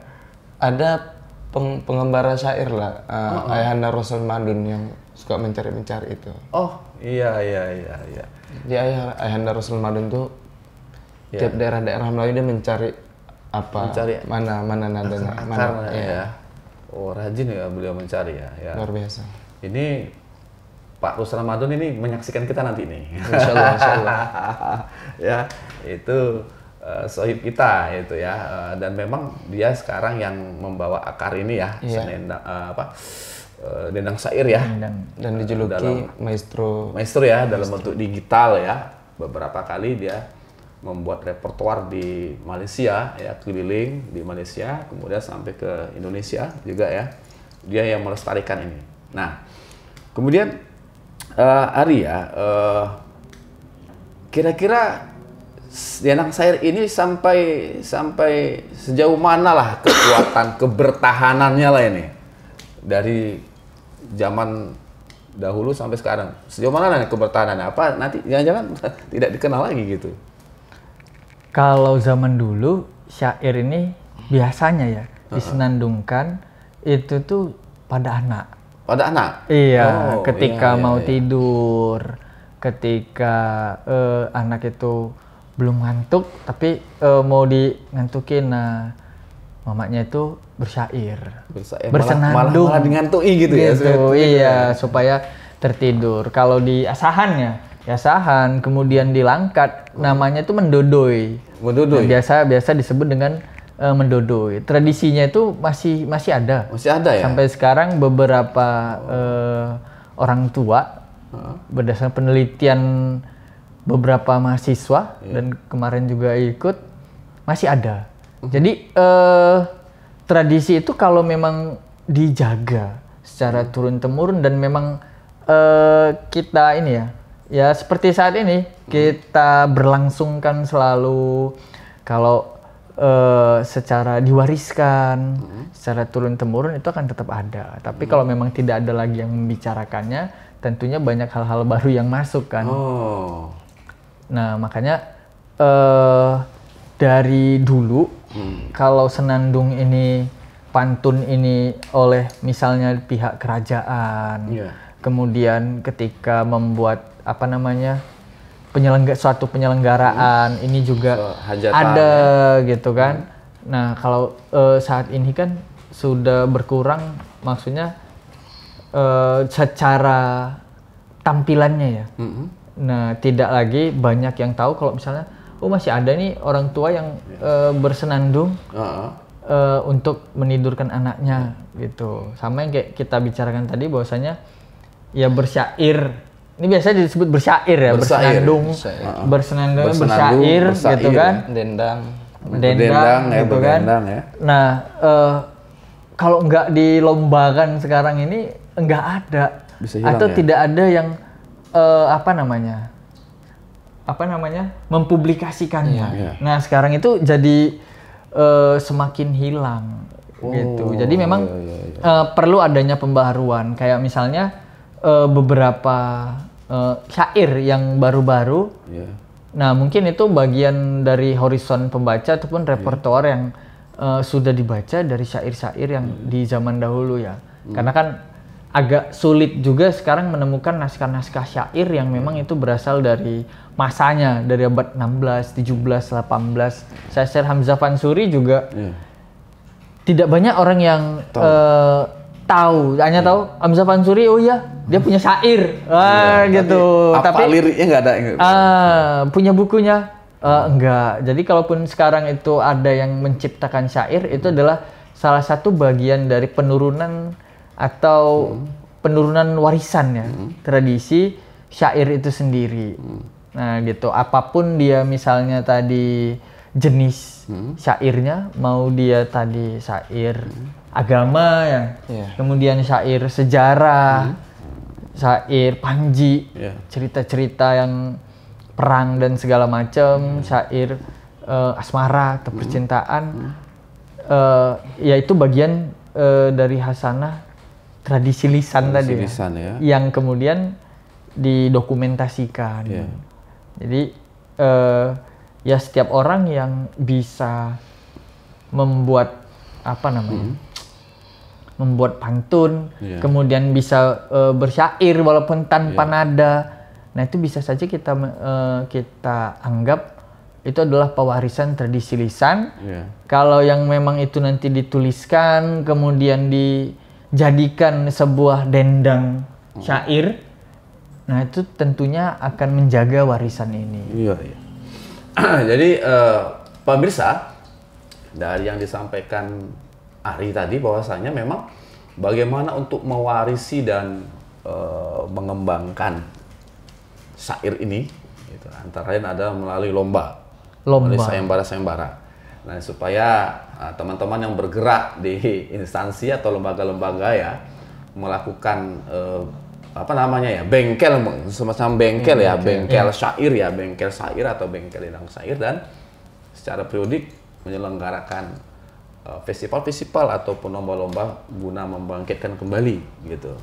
Ada peng pengembara syair lah, uh, oh, oh. Ayahanda Rosal Madun yang suka mencari-mencari itu. Oh iya iya iya. iya. Jadi ayah Ayahanda Rosal Madun tuh yeah. tiap daerah-daerah Melayu dia mencari apa mencari mana mana nadanya Mana, mana, mana, mana mana, mana, mana, mana ya. Oh rajin ya beliau mencari ya. ya. Luar biasa. Ini Pak Rus Ramadan ini menyaksikan kita nanti ini insyaallah ya, itu uh, sohib kita itu ya. Uh, dan memang dia sekarang yang membawa akar ini ya, yeah. senendang, uh, apa, dendang Sair ya. Iya, dan, dan dijuluki dalam, maestro. Maestro ya, maestro. dalam bentuk digital ya. Beberapa kali dia membuat repertoar di Malaysia ya keliling di Malaysia kemudian sampai ke Indonesia juga ya dia yang melestarikan ini nah kemudian uh, Ari ya, uh, kira-kira anak saya ini sampai sampai sejauh mana lah kekuatan kebertahanannya lah ini dari zaman dahulu sampai sekarang sejauh mana nih kebertahanan apa nanti jangan-jangan tidak dikenal lagi gitu kalau zaman dulu syair ini biasanya ya disenandungkan itu tuh pada anak pada anak? Iya, oh, ketika iya, iya mau iya. tidur, ketika uh, anak itu belum ngantuk tapi uh, mau di ngantukin nah mamanya itu bersyair Bersyair bersenandung malah, malah, malah ngantuki gitu, gitu ya gitu, iya supaya tertidur kalau di asahan ya asahan kemudian dilangkat namanya itu mendodoi mendodoi nah, biasa biasa disebut dengan uh, mendodoi. Tradisinya itu masih masih ada. Masih ada ya. Sampai sekarang beberapa uh, orang tua huh? berdasarkan penelitian beberapa mahasiswa yeah. dan kemarin juga ikut masih ada. Uh hmm. -huh. Jadi uh, tradisi itu kalau memang dijaga secara hmm. turun temurun dan memang uh, kita ini ya ya seperti saat ini hmm. kita berlangsungkan selalu kalau Eh, secara diwariskan, hmm. secara turun temurun itu akan tetap ada. Tapi hmm. kalau memang tidak ada lagi yang membicarakannya, tentunya banyak hal-hal baru yang masuk kan. Oh. Nah makanya uh, dari dulu hmm. kalau senandung ini pantun ini oleh misalnya pihak kerajaan, yeah. kemudian ketika membuat apa namanya penyelenggara suatu penyelenggaraan hmm. ini juga Hajatan, ada ya. gitu kan. Hmm. Nah, kalau uh, saat ini kan sudah berkurang maksudnya uh, secara tampilannya ya. Hmm. Nah, tidak lagi banyak yang tahu kalau misalnya oh masih ada nih orang tua yang uh, bersenandung. Uh -huh. Uh, untuk menidurkan anaknya gitu sama yang kayak kita bicarakan tadi bahwasanya ya bersyair ini biasanya disebut bersyair ya, bersyair, bersenandung, bersenandung, bersenandung gitu kan, ya. dendang, dendang, dendang ya, gitu kan. Ya. Nah, uh, kalau nggak dilombakan sekarang ini nggak ada Bisa hilang, atau ya? tidak ada yang uh, apa namanya, apa namanya mempublikasikannya. Ya, ya. Nah sekarang itu jadi uh, semakin hilang oh, gitu. Jadi memang ya, ya, ya. Uh, perlu adanya pembaharuan. Kayak misalnya uh, beberapa uh, syair yang baru-baru. Yeah. Nah, mungkin itu bagian dari horizon pembaca ataupun iya. repertoar yeah. yang uh, sudah dibaca dari syair-syair yang yeah. di zaman dahulu ya. Mm. Karena kan agak sulit juga sekarang menemukan naskah-naskah syair yang iya. memang itu berasal dari masanya dari abad 16, 17, 18. share Hamzah Fansuri juga yeah. tidak banyak orang yang uh, tahu hanya iya. tahu Amza Pansuri oh iya dia punya syair iya, ah, iya, iya, gitu tapi, apa tapi liriknya nggak ada ah, punya bukunya uh, enggak jadi kalaupun sekarang itu ada yang menciptakan syair itu hmm. adalah salah satu bagian dari penurunan atau hmm. penurunan warisan ya hmm. tradisi syair itu sendiri nah gitu apapun dia misalnya tadi jenis syairnya mau dia tadi syair hmm agama ya, yeah. kemudian syair sejarah, mm. syair panji, iya. cerita-cerita yeah. yang perang dan segala macam, mm. syair uh, asmara atau hmm. percintaan, mm. uh, ya itu bagian uh, dari hasanah tradisi lisan tradisi tadi ya, lisan, ya, ya, yang kemudian didokumentasikan. Yeah. Jadi uh, ya setiap orang yang bisa membuat apa namanya? Mm membuat pantun, yeah. kemudian bisa uh, bersyair walaupun tanpa yeah. nada. Nah, itu bisa saja kita uh, kita anggap itu adalah pewarisan tradisi lisan. Yeah. Kalau yang memang itu nanti dituliskan kemudian dijadikan sebuah dendang syair, hmm. syair, nah itu tentunya akan menjaga warisan ini. Iya. iya. Jadi uh, pemirsa dari yang disampaikan Ari tadi bahwasanya memang bagaimana untuk mewarisi dan e, mengembangkan syair ini gitu. antara lain adalah melalui lomba lomba melalui sayembara-sayembara nah supaya eh, teman-teman nah, yang bergerak di instansi atau lembaga-lembaga ya melakukan e, apa namanya ya bengkel semacam bengkel ya, hmm, ya okay. bengkel yeah. Hmm. syair ya bengkel syair atau bengkel indang syair dan secara periodik menyelenggarakan Eh, festival-festival ataupun lomba-lomba guna membangkitkan kembali gitu.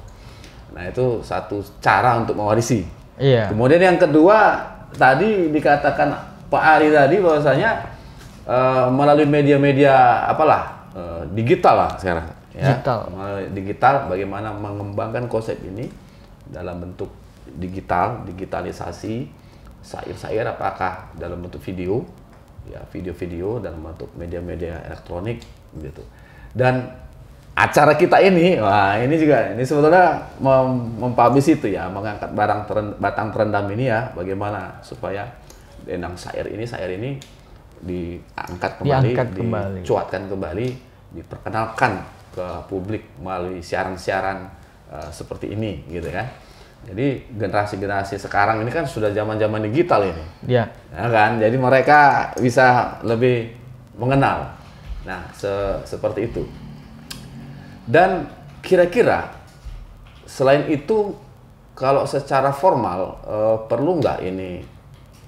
Nah itu satu cara untuk mewarisi. Iya. Kemudian yang kedua tadi dikatakan Pak Ari tadi bahwasanya uh, melalui media-media apalah uh, digital lah sekarang. Ya, Melalui Digital bagaimana mengembangkan konsep ini dalam bentuk digital, digitalisasi, sair-sair apakah dalam bentuk video ya video-video dalam bentuk media-media elektronik gitu. Dan acara kita ini, wah ini juga ini sebetulnya mem mempublish itu ya, mengangkat barang teren batang terendam ini ya, bagaimana supaya denang syair ini syair ini diangkat kembali, diangkat kembali. dicuatkan kembali, diperkenalkan ke publik melalui siaran-siaran uh, seperti ini gitu kan. Ya. Jadi generasi-generasi sekarang ini kan sudah zaman-zaman digital ini. Iya. Ya kan? Jadi mereka bisa lebih mengenal. Nah, se seperti itu. Dan kira-kira selain itu kalau secara formal eh, perlu nggak ini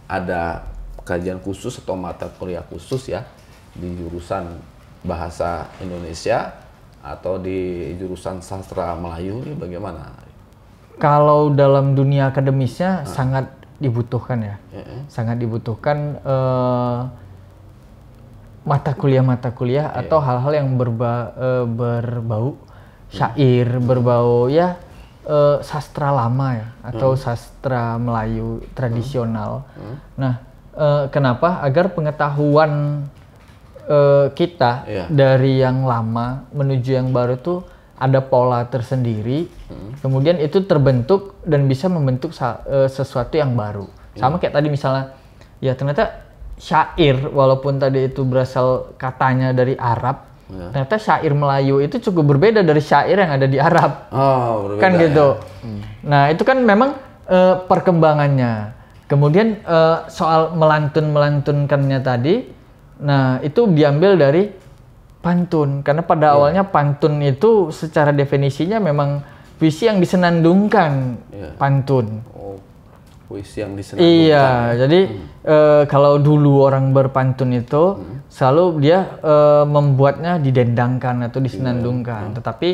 ada kajian khusus atau mata kuliah khusus ya di jurusan bahasa Indonesia atau di jurusan sastra Melayu ini bagaimana kalau dalam dunia akademisnya uh. sangat dibutuhkan ya, sangat dibutuhkan uh, mata kuliah mata iya. kuliah atau hal-hal yang berba, uh, berbau hmm. syair, berbau ya uh, sastra lama ya atau hmm. sastra Melayu tradisional. Uh. Nah, uh, kenapa? Agar pengetahuan uh, kita yeah. dari yang lama menuju yang baru tuh ada pola tersendiri, hmm. kemudian itu terbentuk dan bisa membentuk eh, sesuatu yang baru. Hmm. Sama kayak tadi misalnya, ya ternyata syair walaupun tadi itu berasal katanya dari Arab, Ya. Ternyata syair Melayu itu cukup berbeda dari syair yang ada di Arab. Oh, berbeda. Kan ya. gitu. Hmm. Nah, itu kan memang uh, perkembangannya. Kemudian uh, soal melantun-melantunkannya tadi, nah itu diambil dari pantun karena pada yeah. awalnya pantun itu secara definisinya memang puisi yang disenandungkan yeah. pantun oh, puisi yang disenandungkan iya jadi hmm. e, kalau dulu orang berpantun itu hmm. selalu dia e, membuatnya didendangkan atau disenandungkan yeah. hmm. tetapi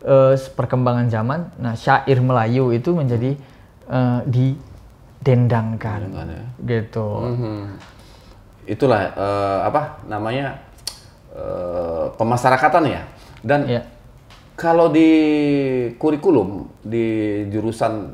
e, perkembangan zaman nah syair Melayu itu menjadi e, didendangkan Dendangkan, ya. gitu mm -hmm. itulah e, apa namanya Eh, pemasarakatan ya. Dan yeah. kalau di kurikulum di jurusan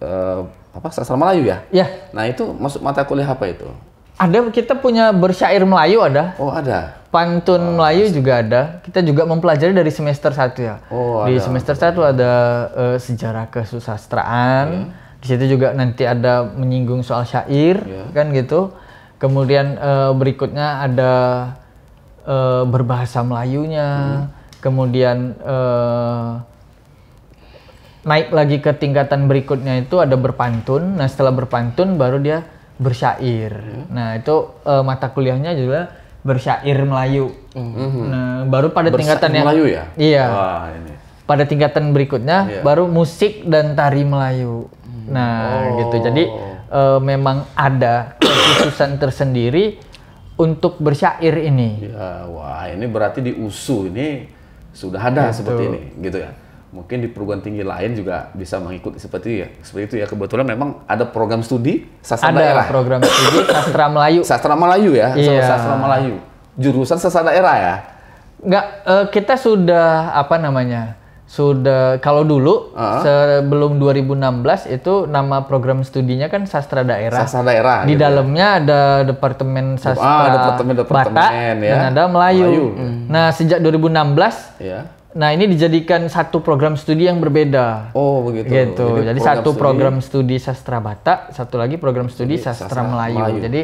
uh, apa sastra Melayu ya? Iya. Yeah. Nah itu masuk mata kuliah apa itu? Ada kita punya bersyair Melayu ada. Oh ada. Pantun oh, Melayu masalah. juga ada. Kita juga mempelajari dari semester satu ya. Oh, di semester satu ada uh, sejarah kesusastraan. Yeah. Di situ juga nanti ada menyinggung soal syair yeah. kan gitu. Kemudian uh, berikutnya ada uh, berbahasa Melayunya, hmm. kemudian uh, naik lagi ke tingkatan berikutnya itu ada berpantun. Nah setelah berpantun baru dia bersyair. Hmm. Nah itu uh, mata kuliahnya juga bersyair Melayu. Hmm. Nah baru pada tingkatan yang Melayu ya. Iya. Wah, ini. Pada tingkatan berikutnya yeah. baru musik dan tari Melayu. Hmm. Nah oh. gitu. Jadi uh, memang ada kekhususan tersendiri untuk bersyair ini. Ya, wah ini berarti di USU ini sudah ada Betul. seperti ini gitu ya. Mungkin di perguruan tinggi lain juga bisa mengikuti seperti ya, seperti itu ya. Kebetulan memang ada program studi sastra ada daerah. Ada program studi sastra Melayu. Sastra Melayu ya, iya. sastra Melayu. Jurusan sastra daerah ya. Enggak, uh, eh, kita sudah apa namanya? sudah kalau dulu uh-huh. sebelum 2016 itu nama program studinya kan sastra daerah. Sastra daerah. Di gitu ya. dalamnya ya. ada departemen ah, sastra ah, departemen, departemen Batak ya. dan ada Melayu. Melayu. Hmm. Nah, sejak 2016 ya. Nah, ini dijadikan satu program studi yang berbeda. Oh, begitu. Gitu. Jadi, Jadi program satu program studi. studi sastra Batak, satu lagi program studi Jadi, sastra, sastra Melayu. Melayu. Jadi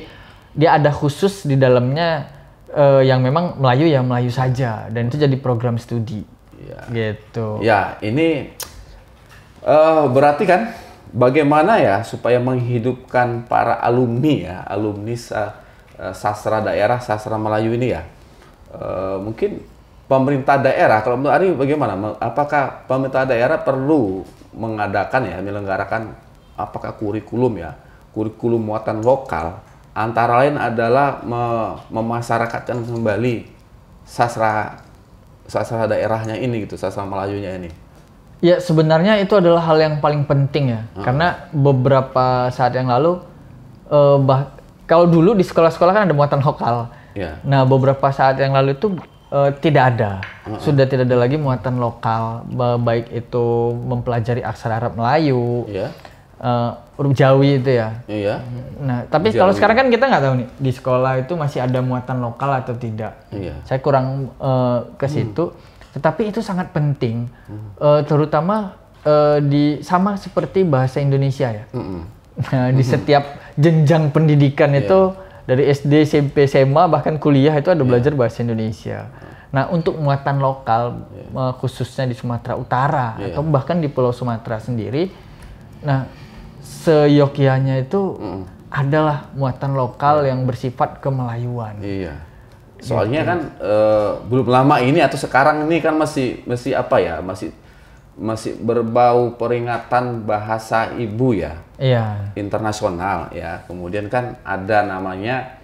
dia ada khusus di dalamnya uh, yang memang Melayu ya Melayu saja dan itu jadi program studi Ya. Gitu. Ya, ini uh, berarti kan bagaimana ya supaya menghidupkan para alumni ya, alumni sa, eh, sastra daerah, sastra Melayu ini ya. Uh, mungkin pemerintah daerah kalau menurut Ari bagaimana? Apakah pemerintah daerah perlu mengadakan ya, menyelenggarakan apakah kurikulum ya, kurikulum muatan lokal antara lain adalah me memasyarakatkan kembali sastra sasaran daerahnya ini gitu, sasaran Melayunya ini? Ya sebenarnya itu adalah hal yang paling penting ya, -huh. Ah. karena beberapa saat yang lalu uh, bah kalau dulu di sekolah-sekolah kan ada muatan lokal. Yeah. Nah beberapa saat yang lalu itu uh, tidak ada, uh ah, -huh. Ah. sudah tidak ada lagi muatan lokal, baik itu mempelajari aksara Arab Melayu, yeah. Ya huruf Jawi itu ya. Iya. Nah, tapi kalau sekarang kan kita nggak tahu nih di sekolah itu masih ada muatan lokal atau tidak. Iya. Saya kurang uh, ke hmm. situ, hmm. tetapi itu sangat penting, hmm. uh, terutama uh, di sama seperti bahasa Indonesia ya. Hmm. Nah, di hmm. setiap jenjang pendidikan yeah. itu dari SD, SMP, SMA bahkan kuliah itu ada iya. belajar yeah. bahasa Indonesia. Nah, untuk muatan lokal yeah. Iya. khususnya di Sumatera Utara yeah. atau bahkan di Pulau Sumatera sendiri, nah seyokianya itu mm. adalah muatan lokal ya. yang bersifat kemelayuan. Iya. Gitu. Soalnya gitu. kan uh, belum lama ini atau sekarang ini kan masih masih apa ya masih masih berbau peringatan bahasa ibu ya. Iya. Internasional ya. Kemudian kan ada namanya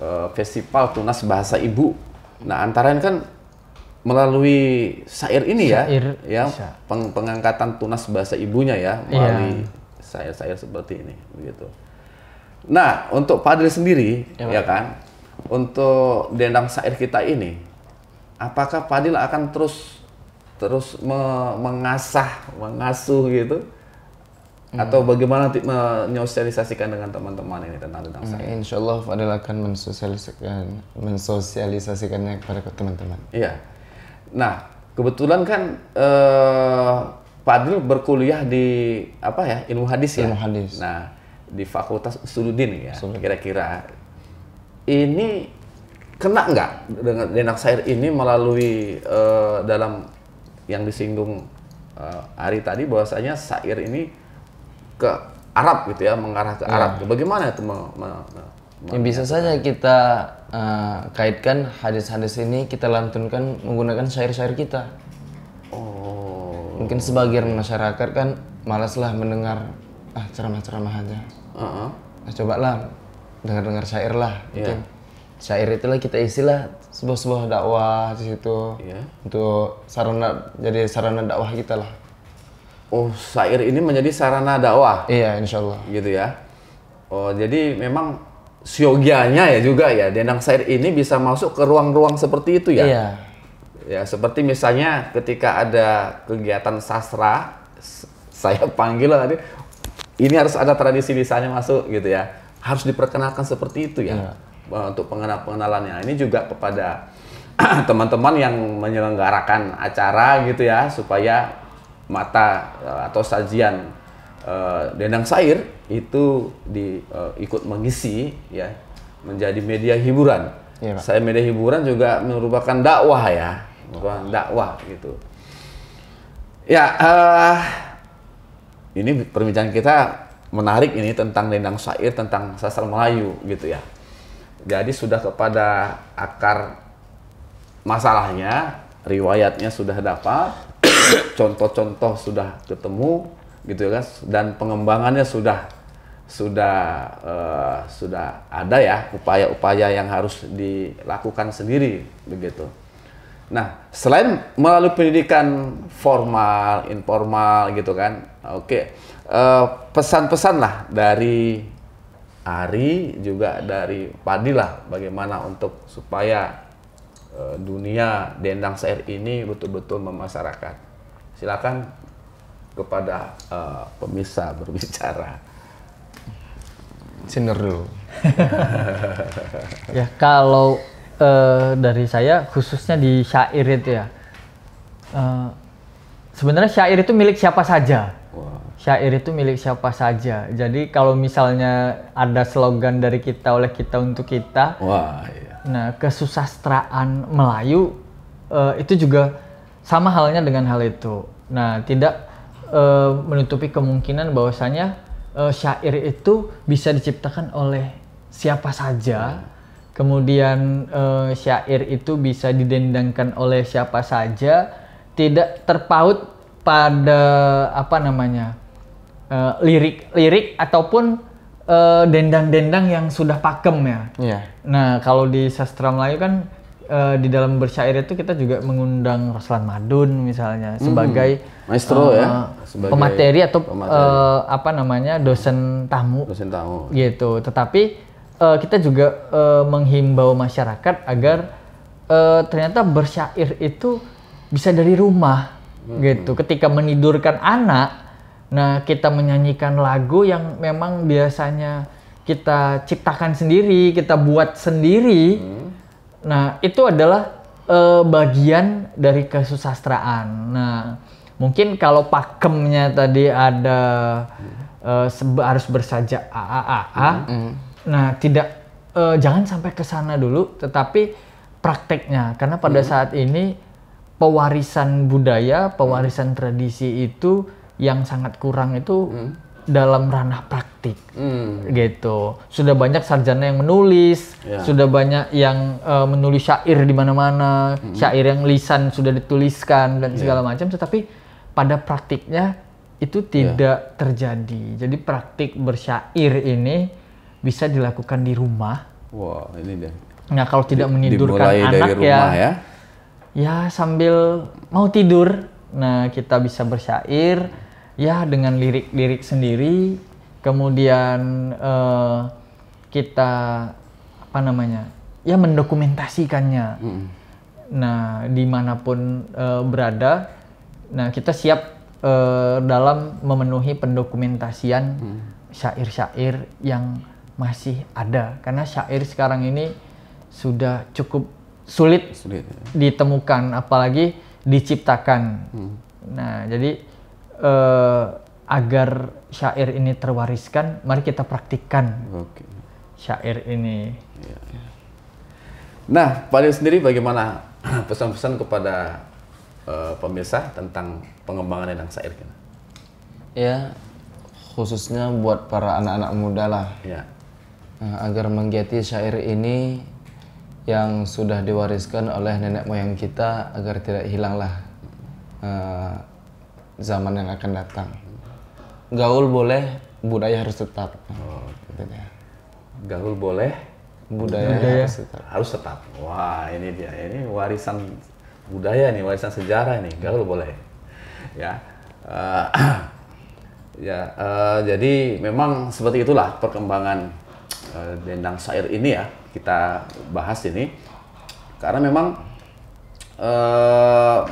uh, Festival Tunas Bahasa Ibu. Nah, antara ini kan melalui syair ini syair, ya, ya peng, pengangkatan tunas bahasa ibunya ya iya. melalui iya saya saya seperti ini begitu. Nah untuk Padri sendiri ya, ya kan untuk dendang syair kita ini apakah Padil akan terus terus me mengasah mengasuh gitu hmm. atau bagaimana nanti menyosialisasikan dengan teman-teman ini tentang dendang hmm. syair? Insya Allah akan mensosialisasikan mensosialisasikannya kepada teman-teman. Iya. Nah kebetulan kan. Uh, Fadil berkuliah di apa ya ilmu hadis ya. Ilmu hadis. Nah di Fakultas Usuludin ya kira-kira ini kena nggak dengan Denak Sair ini melalui uh, dalam yang disinggung uh, Ari tadi bahwasanya Sair ini ke Arab gitu ya mengarah ke ya. Arab. Ya. Bagaimana itu? Me, me, ya, bisa saja kita uh, kaitkan hadis-hadis ini kita lantunkan menggunakan syair-syair kita. Oh mungkin sebagian masyarakat kan malaslah mendengar ah ceramah-ceramah aja. Uh-huh. Nah, lah dengar-dengar syair lah. Yeah. Gitu. Syair itulah kita isilah sebuah-sebuah dakwah di situ yeah. untuk sarana jadi sarana dakwah kita lah. Oh, syair ini menjadi sarana dakwah. Iya, insya Allah. Gitu ya. Oh, jadi memang siogianya ya juga ya. Denang syair ini bisa masuk ke ruang-ruang seperti itu ya. Iya. Ya, seperti misalnya ketika ada kegiatan sastra, saya panggil tadi, ini harus ada tradisi misalnya masuk gitu ya. Harus diperkenalkan seperti itu ya. ya. Untuk pengenal pengenalannya Ini juga kepada teman-teman yang menyelenggarakan acara gitu ya, supaya mata eh, atau sajian uh, dendang sair itu di, uh, ikut mengisi ya menjadi media hiburan. Ya, Saya media hiburan juga merupakan dakwah ya ruang dakwah gitu. Ya, uh, ini perbincangan kita menarik ini tentang dendang syair tentang sastra Melayu gitu ya. Jadi sudah kepada akar masalahnya, riwayatnya sudah dapat, contoh-contoh sudah ketemu gitu ya kan dan pengembangannya sudah sudah uh, sudah ada ya upaya-upaya yang harus dilakukan sendiri begitu. Nah, selain melalui pendidikan formal, informal gitu kan, oke, okay. Eh, pesan-pesan lah dari Ari juga dari Padi lah, bagaimana untuk supaya uh, dunia dendang seir ini betul-betul memasyarakat. Silakan kepada uh, pemirsa berbicara. Sinner dulu. ya kalau uh, dari saya khususnya di syair itu ya. Uh, sebenarnya syair itu milik siapa saja. Wow. Syair itu milik siapa saja. Jadi kalau misalnya ada slogan dari kita oleh kita untuk kita. iya. Nah, kesusastraan Melayu uh, itu juga sama halnya dengan hal itu. Nah, tidak uh, menutupi kemungkinan bahwasanya uh, syair itu bisa diciptakan oleh siapa saja. Hmm kemudian uh, syair itu bisa didendangkan oleh siapa saja tidak terpaut pada apa namanya lirik eh, lirik lirik ataupun eh, dendang-dendang uh, yang sudah pakem ya yeah. nah kalau di sastra Melayu kan uh, di dalam bersyair itu kita juga mengundang Roslan Madun misalnya hmm. sebagai maestro uh, ya sebagai pemateri atau pemateri. Uh, apa namanya dosen tamu dosen tamu gitu tetapi uh, kita juga uh, menghimbau masyarakat agar uh, ternyata bersyair itu bisa dari rumah hmm. gitu. Ketika menidurkan anak, nah kita menyanyikan lagu yang memang biasanya kita ciptakan sendiri, kita buat sendiri. Hmm. Nah, itu adalah uh, bagian dari kesusastraan. Nah, mungkin kalau pakemnya tadi ada uh, harus bersaja A A -hmm. Nah, tidak uh, jangan sampai ke sana dulu, tetapi prakteknya karena pada hmm. saat ini pewarisan budaya, pewarisan hmm. tradisi itu yang sangat kurang itu hmm. dalam ranah praktik. Hmm. Gitu. Sudah banyak sarjana yang menulis, yeah. sudah banyak yang uh, menulis syair di mana-mana, hmm. syair yang lisan sudah dituliskan dan ya. segala macam tetapi pada praktiknya itu ya. tidak yeah. terjadi. Jadi praktik bersyair ini bisa dilakukan di rumah. Wah, wow, ini dia. Nah, kalau tidak menidurkan Dimulai anak dari ya. rumah ya, ya, sambil mau tidur, nah kita bisa bersyair, ya dengan lirik-lirik sendiri, kemudian uh, kita apa namanya, ya mendokumentasikannya. Mm. Nah, dimanapun uh, berada, nah kita siap uh, dalam memenuhi pendokumentasian mm. syair-syair mm. yang masih ada karena syair sekarang ini sudah cukup sulit, sulit. Ya. ditemukan apalagi diciptakan. Hmm. Nah, jadi eh, agar syair ini terwariskan, mari kita praktikkan okay. syair ini. Ya. Nah, Pak Lil sendiri bagaimana pesan-pesan kepada eh, pemirsa tentang pengembangan ledang syair? Ya, khususnya buat para anak-anak muda lah. Ya. Eh, agar menggiati syair ini yang sudah diwariskan oleh nenek moyang kita agar tidak hilanglah uh, zaman yang akan datang. Gaul boleh, budaya harus tetap. Oh, gitu ya. Gaul boleh, budaya, budaya. Harus, tetap. harus tetap. Wah, ini dia. Ini warisan budaya nih, warisan sejarah nih. Gaul boleh. Ya. Uh, ya, uh, jadi memang seperti itulah perkembangan dendang eh, sair ini ya kita bahas ini karena memang e,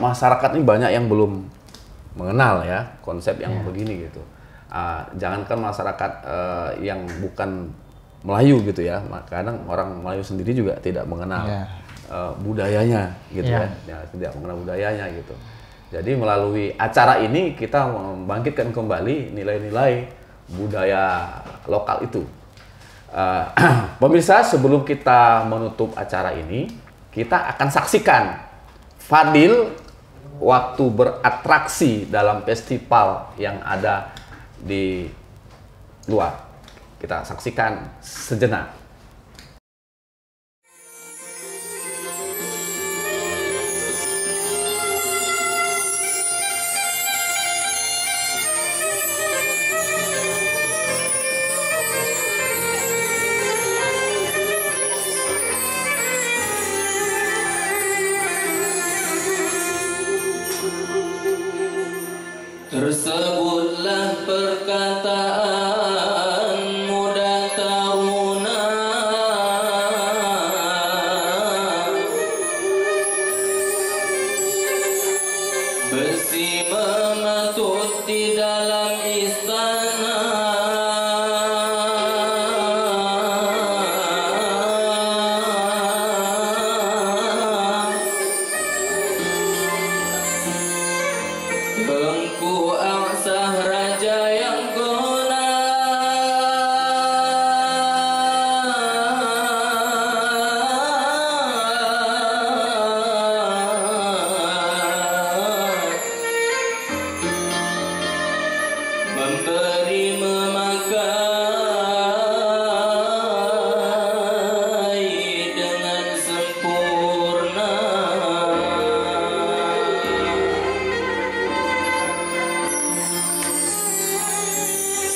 masyarakat ini banyak yang belum mengenal ya konsep yang yeah. begini gitu. e, jangankan masyarakat e, yang bukan Melayu gitu ya, kadang orang Melayu sendiri juga tidak mengenal yeah. Iya. e, budayanya gitu yeah. Ya. ya, tidak mengenal budayanya gitu. Jadi melalui acara ini kita membangkitkan kembali nilai-nilai budaya lokal itu. Uh, pemirsa, sebelum kita menutup acara ini, kita akan saksikan Fadil waktu beratraksi dalam festival yang ada di luar. Kita saksikan sejenak. terus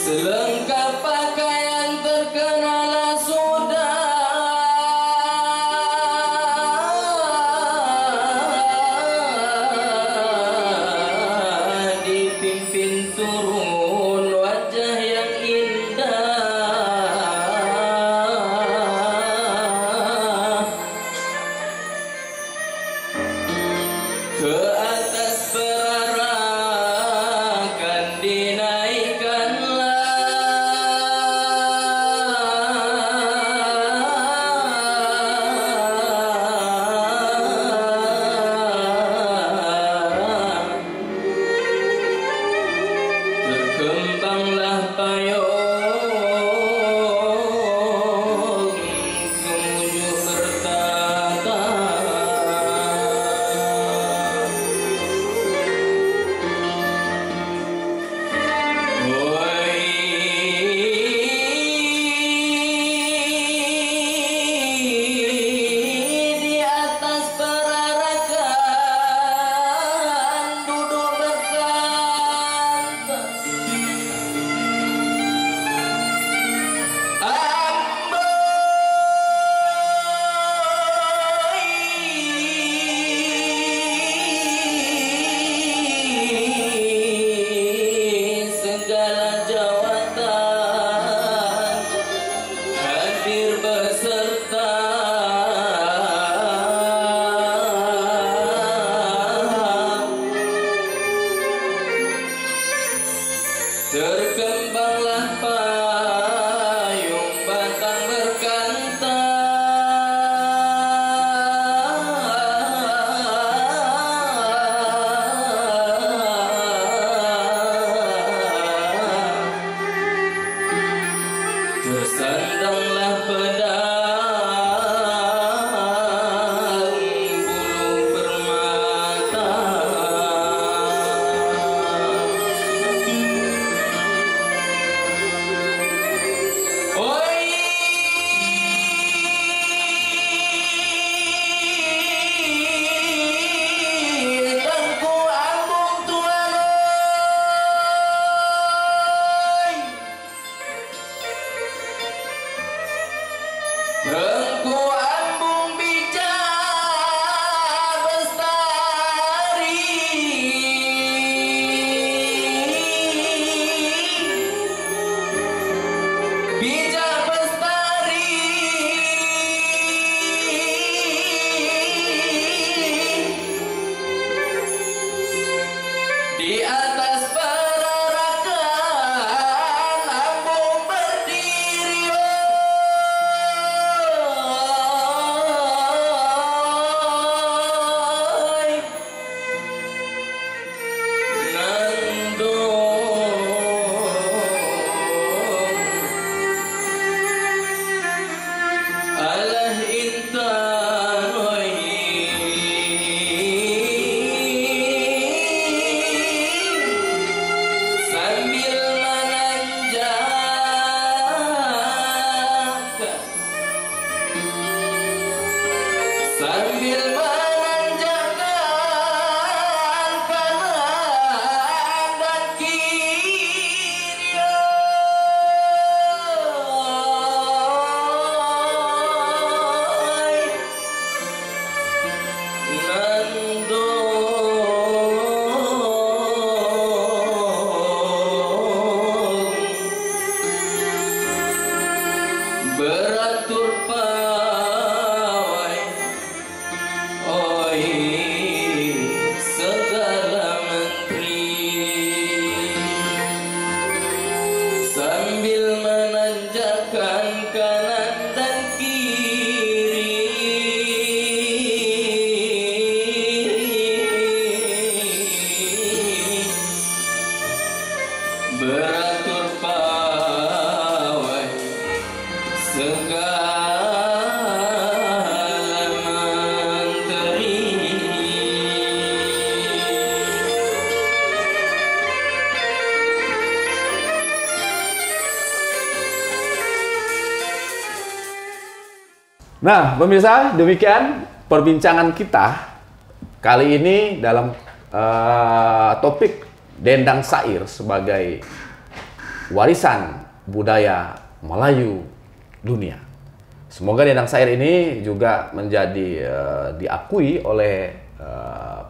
selangkah Nah, pemirsa, demikian perbincangan kita kali ini dalam uh, topik dendang sair sebagai warisan budaya Melayu dunia. Semoga dendang sair ini juga menjadi uh, diakui oleh uh,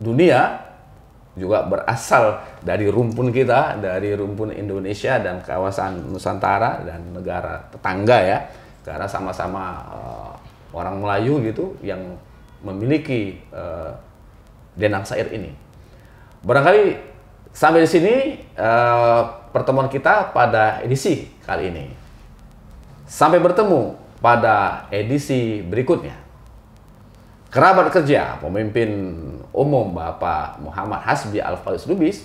dunia juga berasal dari rumpun kita, dari rumpun Indonesia dan kawasan Nusantara dan negara tetangga ya karena sama-sama uh, orang Melayu gitu yang memiliki uh, Denang sair ini. Barangkali sampai di sini uh, pertemuan kita pada edisi kali ini. Sampai bertemu pada edisi berikutnya. Kerabat Kerja, pemimpin umum Bapak Muhammad Hasbi Al-Faiz Lubis,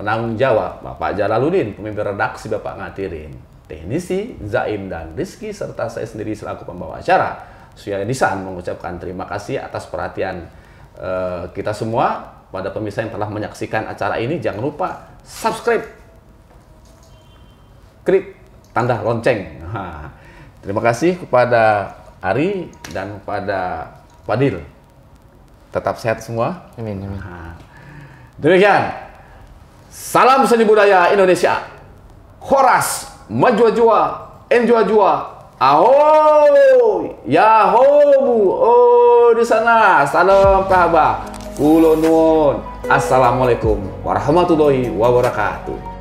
penanggung jawab Bapak Jalaluddin, pemimpin redaksi Bapak Ngatirin. Teknisi Zaim dan Rizky serta saya sendiri selaku pembawa acara Suya Nisan mengucapkan terima kasih atas perhatian uh, kita semua pada pemirsa yang telah menyaksikan acara ini jangan lupa subscribe klik tanda lonceng ha. terima kasih kepada Ari dan kepada Fadil tetap sehat semua amin, amin. Ha. demikian salam seni budaya Indonesia Horas majua-jua, enjua-jua. Ahoy! Yahobu, Oh, di sana. Salam kahaba. ulunun Assalamualaikum warahmatullahi wabarakatuh.